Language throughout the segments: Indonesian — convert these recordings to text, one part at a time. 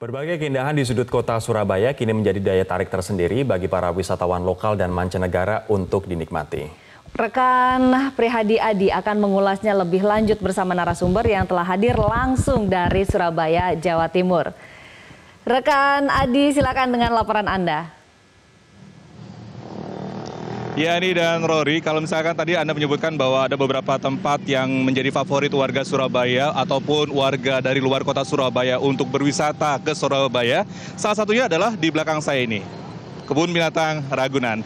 Berbagai keindahan di sudut kota Surabaya kini menjadi daya tarik tersendiri bagi para wisatawan lokal dan mancanegara untuk dinikmati. Rekan Prihadi Adi akan mengulasnya lebih lanjut bersama narasumber yang telah hadir langsung dari Surabaya, Jawa Timur. Rekan Adi, silakan dengan laporan Anda. Yani dan Rory, kalau misalkan tadi Anda menyebutkan bahwa ada beberapa tempat yang menjadi favorit warga Surabaya ataupun warga dari luar kota Surabaya untuk berwisata ke Surabaya, salah satunya adalah di belakang saya ini, Kebun Binatang Ragunan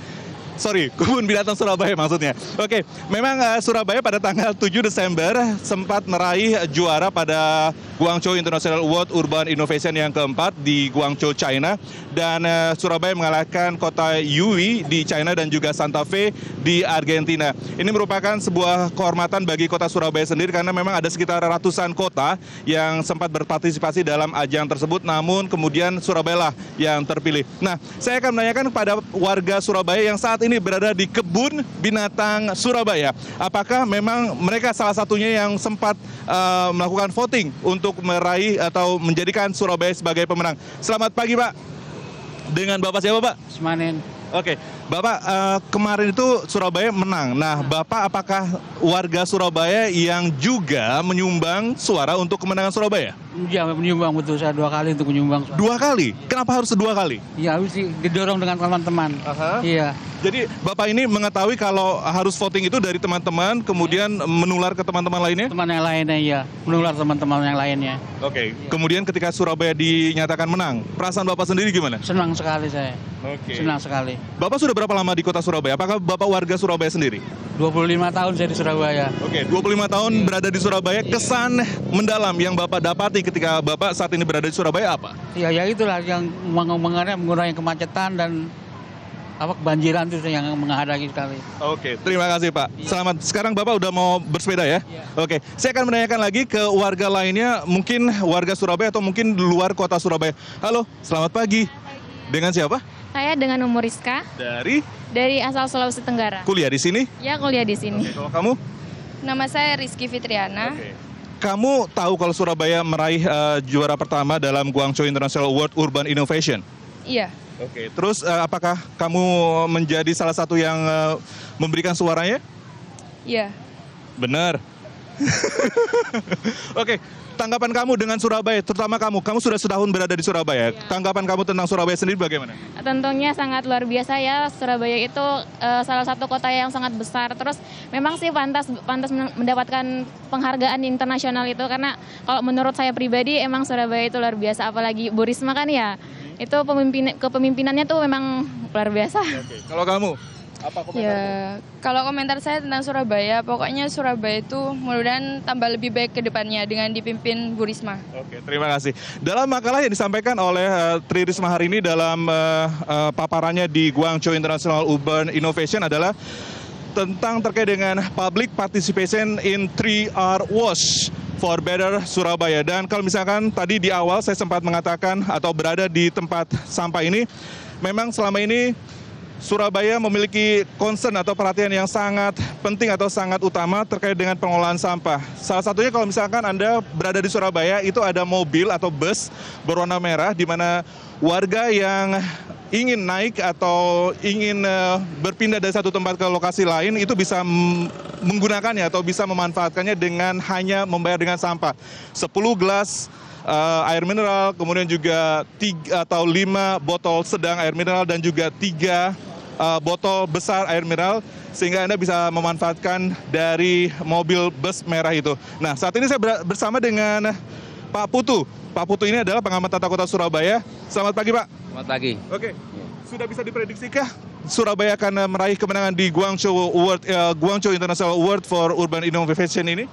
sorry, kebun binatang Surabaya maksudnya. Oke, memang uh, Surabaya pada tanggal 7 Desember sempat meraih juara pada Guangzhou International Award Urban Innovation yang keempat di Guangzhou, China. Dan uh, Surabaya mengalahkan kota Yui di China dan juga Santa Fe di Argentina. Ini merupakan sebuah kehormatan bagi kota Surabaya sendiri karena memang ada sekitar ratusan kota yang sempat berpartisipasi dalam ajang tersebut. Namun kemudian Surabaya lah yang terpilih. Nah, saya akan menanyakan kepada warga Surabaya yang saat ini berada di kebun binatang Surabaya. Apakah memang mereka salah satunya yang sempat uh, melakukan voting untuk meraih atau menjadikan Surabaya sebagai pemenang? Selamat pagi, Pak. Dengan Bapak siapa, Pak? Semanin. Oke, Bapak uh, kemarin itu Surabaya menang. Nah, Bapak apakah warga Surabaya yang juga menyumbang suara untuk kemenangan Surabaya? Iya menyumbang betul saya dua kali untuk menyumbang. Dua kali? Kenapa harus dua kali? Ya, harus didorong dengan teman-teman. Uh Iya. Jadi bapak ini mengetahui kalau harus voting itu dari teman-teman, kemudian ya. menular ke teman-teman lainnya? Teman yang lainnya iya, menular teman-teman yang lainnya. Oke. Okay. Ya. Kemudian ketika Surabaya dinyatakan menang, perasaan bapak sendiri gimana? Senang sekali saya. Oke. Okay. Senang sekali. Bapak sudah berapa lama di kota Surabaya? Apakah bapak warga Surabaya sendiri? 25 tahun saya di Surabaya. Oke, okay, 25 tahun ya. berada di Surabaya. Kesan mendalam yang bapak dapati ketika Bapak saat ini berada di Surabaya apa? Ya, ya itulah yang mengenai mengurangi kemacetan dan apa kebanjiran itu yang menghadapi sekali. Oke, terima kasih Pak. Ya. Selamat. Sekarang Bapak udah mau bersepeda ya? ya? Oke, saya akan menanyakan lagi ke warga lainnya, mungkin warga Surabaya atau mungkin di luar kota Surabaya. Halo, selamat pagi. Selamat pagi. Dengan siapa? Saya dengan umur Rizka. Dari? Dari asal Sulawesi Tenggara. Kuliah di sini? Ya, kuliah di sini. Oke, kalau kamu? Nama saya Rizky Fitriana. Oke kamu tahu kalau Surabaya meraih uh, juara pertama dalam Guangzhou International Award Urban Innovation? Iya. Oke, okay. terus uh, apakah kamu menjadi salah satu yang uh, memberikan suaranya? Iya. Benar. Oke, okay. Tanggapan kamu dengan Surabaya, terutama kamu, kamu sudah setahun berada di Surabaya. Ya. Tanggapan kamu tentang Surabaya sendiri bagaimana? Tentunya sangat luar biasa ya. Surabaya itu uh, salah satu kota yang sangat besar. Terus memang sih pantas pantas mendapatkan penghargaan internasional itu karena kalau menurut saya pribadi emang Surabaya itu luar biasa. Apalagi Bu Risma kan ya, itu pemimpin kepemimpinannya tuh memang luar biasa. Oke. Kalau kamu? Apa komentar? Ya, itu? kalau komentar saya tentang Surabaya, pokoknya Surabaya itu mudah-mudahan tambah lebih baik ke depannya dengan dipimpin Bu Risma. Oke, terima kasih. Dalam makalah yang disampaikan oleh uh, Tri Risma hari ini dalam uh, uh, paparannya di Guangzhou International Urban Innovation adalah tentang terkait dengan public participation in 3R Wash for Better Surabaya. Dan kalau misalkan tadi di awal saya sempat mengatakan atau berada di tempat sampah ini, memang selama ini Surabaya memiliki concern atau perhatian yang sangat penting atau sangat utama terkait dengan pengolahan sampah. Salah satunya kalau misalkan Anda berada di Surabaya itu ada mobil atau bus berwarna merah di mana warga yang ingin naik atau ingin eh, berpindah dari satu tempat ke lokasi lain itu bisa menggunakannya atau bisa memanfaatkannya dengan hanya membayar dengan sampah. 10 gelas uh, air mineral, kemudian juga tiga atau lima botol sedang air mineral dan juga tiga uh, botol besar air mineral sehingga Anda bisa memanfaatkan dari mobil bus merah itu. Nah, saat ini saya bersama dengan Pak Putu. Pak Putu ini adalah pengamat tata kota Surabaya. Selamat pagi, Pak. Selamat pagi. Oke. Sudah bisa diprediksikah Surabaya akan meraih kemenangan di Guangzhou World uh, Guangzhou International Award for Urban Innovation ini?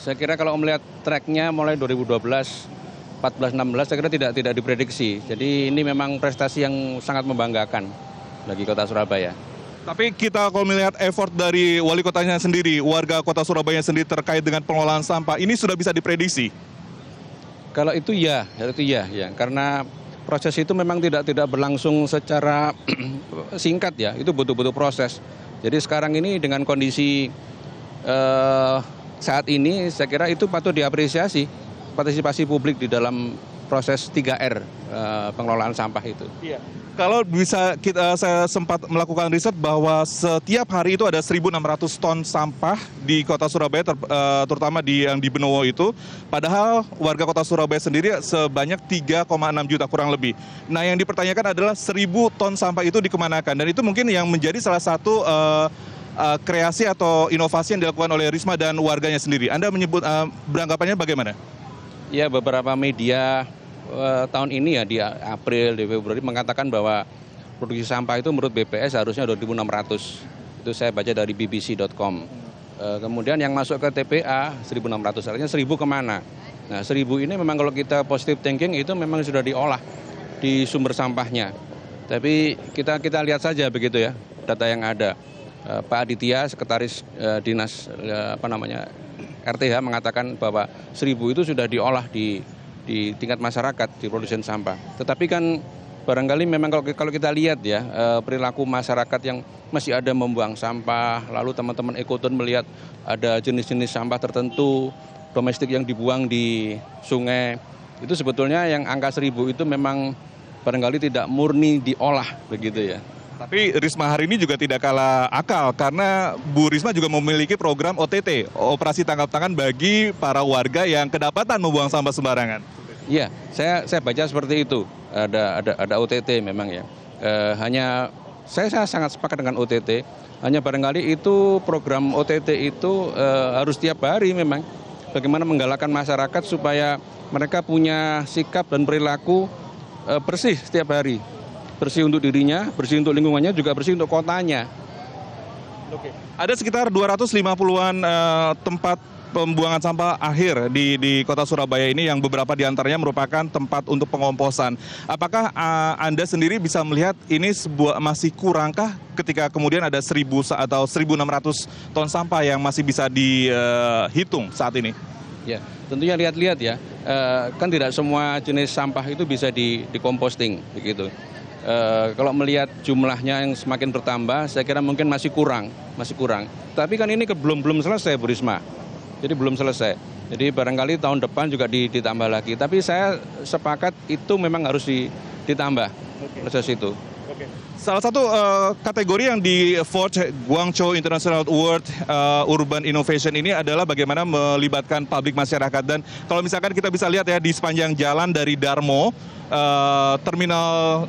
Saya kira kalau melihat tracknya mulai 2012 14 16 saya kira tidak tidak diprediksi. Jadi ini memang prestasi yang sangat membanggakan bagi Kota Surabaya. Tapi kita kalau melihat effort dari wali kotanya sendiri, warga Kota Surabaya sendiri terkait dengan pengelolaan sampah, ini sudah bisa diprediksi. Kalau itu ya, itu ya, ya. Karena proses itu memang tidak tidak berlangsung secara singkat ya, itu butuh-butuh proses. Jadi sekarang ini dengan kondisi eh, saat ini saya kira itu patut diapresiasi partisipasi publik di dalam proses 3R eh, pengelolaan sampah itu. Iya. Kalau bisa kita eh, saya sempat melakukan riset bahwa setiap hari itu ada 1.600 ton sampah di Kota Surabaya ter, eh, terutama di yang di Benowo itu. Padahal warga Kota Surabaya sendiri sebanyak 3,6 juta kurang lebih. Nah, yang dipertanyakan adalah 1.000 ton sampah itu dikemanakan dan itu mungkin yang menjadi salah satu uh, uh, kreasi atau inovasi yang dilakukan oleh Risma dan warganya sendiri. Anda menyebut uh, beranggapannya bagaimana? Ya, beberapa media uh, tahun ini ya di April, di Februari mengatakan bahwa produksi sampah itu menurut BPS harusnya 2.600. Itu saya baca dari bbc.com. Uh, kemudian yang masuk ke TPA 1.600, artinya 1.000 kemana? Nah, 1.000 ini memang kalau kita positive thinking itu memang sudah diolah di sumber sampahnya. Tapi kita kita lihat saja begitu ya data yang ada. Eh, Pak Aditya, sekretaris eh, dinas eh, apa namanya RTH mengatakan bahwa seribu itu sudah diolah di di tingkat masyarakat di produsen sampah. Tetapi kan barangkali memang kalau kalau kita lihat ya perilaku masyarakat yang masih ada membuang sampah, lalu teman-teman ekoton melihat ada jenis-jenis sampah tertentu domestik yang dibuang di sungai itu sebetulnya yang angka seribu itu memang barangkali tidak murni diolah begitu ya. Tapi Risma hari ini juga tidak kalah akal karena Bu Risma juga memiliki program OTT, operasi tangkap tangan bagi para warga yang kedapatan membuang sampah sembarangan. Iya, saya saya baca seperti itu. Ada ada ada OTT memang ya. E, hanya saya, saya sangat sepakat dengan OTT. Hanya barangkali itu program OTT itu e, harus tiap hari memang. Bagaimana menggalakkan masyarakat supaya mereka punya sikap dan perilaku e, bersih setiap hari bersih untuk dirinya, bersih untuk lingkungannya, juga bersih untuk kotanya. Oke. Ada sekitar 250-an uh, eh, tempat pembuangan sampah akhir di di Kota Surabaya ini yang beberapa diantaranya merupakan tempat untuk pengomposan. Apakah uh, Anda sendiri bisa melihat ini sebuah masih kurangkah ketika kemudian ada 1000 atau 1600 ton sampah yang masih bisa dihitung eh, uh, saat ini? Ya, tentunya lihat-lihat ya. Uh, kan tidak semua jenis sampah itu bisa di dikomposting begitu e, kalau melihat jumlahnya yang semakin bertambah, saya kira mungkin masih kurang, masih kurang. Tapi kan ini belum belum selesai, Bu Risma. Jadi belum selesai. Jadi barangkali tahun depan juga ditambah lagi. Tapi saya sepakat itu memang harus ditambah proses itu. Salah satu uh, kategori yang di Forge Guangzhou International Award uh, eh, Urban Innovation ini adalah bagaimana melibatkan publik masyarakat dan kalau misalkan kita bisa lihat ya di sepanjang jalan dari Darmo uh, terminal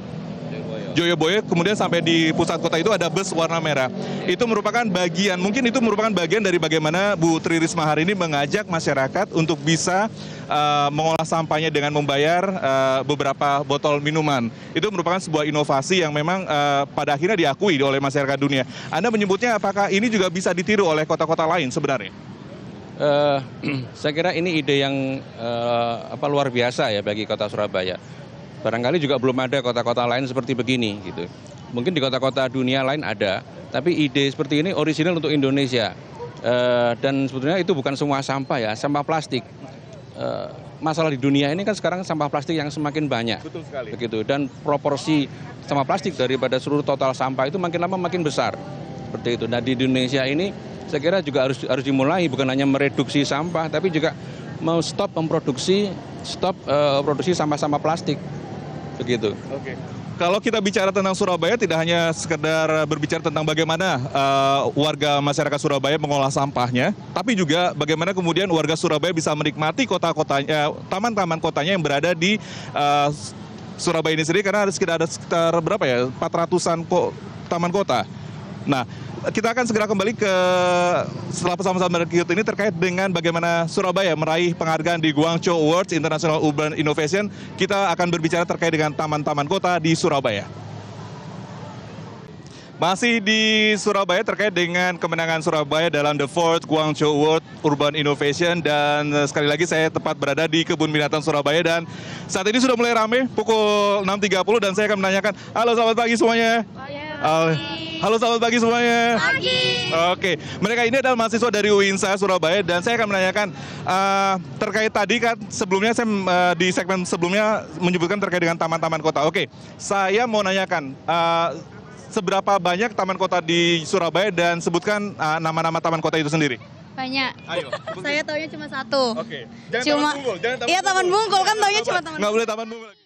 Boye kemudian sampai di pusat kota itu ada bus warna merah. Itu merupakan bagian mungkin itu merupakan bagian dari bagaimana Bu Tri Risma hari ini mengajak masyarakat untuk bisa uh, mengolah sampahnya dengan membayar uh, beberapa botol minuman. Itu merupakan sebuah inovasi yang memang uh, pada akhirnya diakui oleh masyarakat dunia. Anda menyebutnya apakah ini juga bisa ditiru oleh kota-kota lain sebenarnya? Uh, saya kira ini ide yang uh, apa luar biasa ya bagi kota Surabaya barangkali juga belum ada kota-kota lain seperti begini gitu. Mungkin di kota-kota dunia lain ada, tapi ide seperti ini orisinal untuk Indonesia. E, dan sebetulnya itu bukan semua sampah ya, sampah plastik. E, masalah di dunia ini kan sekarang sampah plastik yang semakin banyak. Betul sekali. Begitu. Dan proporsi sampah plastik daripada seluruh total sampah itu makin lama makin besar. Seperti itu. Nah, di Indonesia ini saya kira juga harus harus dimulai bukan hanya mereduksi sampah tapi juga mau stop memproduksi stop uh, produksi sampah-sampah plastik begitu. Oke. Kalau kita bicara tentang Surabaya tidak hanya sekedar berbicara tentang bagaimana uh, warga masyarakat Surabaya mengolah sampahnya, tapi juga bagaimana kemudian warga Surabaya bisa menikmati kota-kotanya, taman-taman kotanya yang berada di uh, Surabaya ini sendiri karena ada sekitar ada sekitar berapa ya 400-an ko, taman kota Nah, kita akan segera kembali ke setelah pesawat-pesawat merek ini terkait dengan bagaimana Surabaya meraih penghargaan di Guangzhou Awards International Urban Innovation. Kita akan berbicara terkait dengan taman-taman kota di Surabaya. Masih di Surabaya terkait dengan kemenangan Surabaya dalam The Fourth Guangzhou World Urban Innovation dan sekali lagi saya tepat berada di Kebun Binatang Surabaya dan saat ini sudah mulai ramai pukul 6.30 dan saya akan menanyakan halo selamat pagi semuanya. Oh, ya. Uh, halo selamat pagi semuanya. Pagi. Oke, mereka ini adalah mahasiswa dari UINSA Surabaya dan saya akan menanyakan uh, terkait tadi kan sebelumnya saya uh, di segmen sebelumnya menyebutkan terkait dengan taman-taman kota. Oke, saya mau nanyakan uh, seberapa banyak taman kota di Surabaya dan sebutkan nama-nama uh, taman kota itu sendiri. Banyak. Ayo. Saya taunya cuma satu. Oke. Jangan cuma, taman bungkul, taman Iya taman bungkul kan taunya cuma taman. Nggak boleh taman bungkul.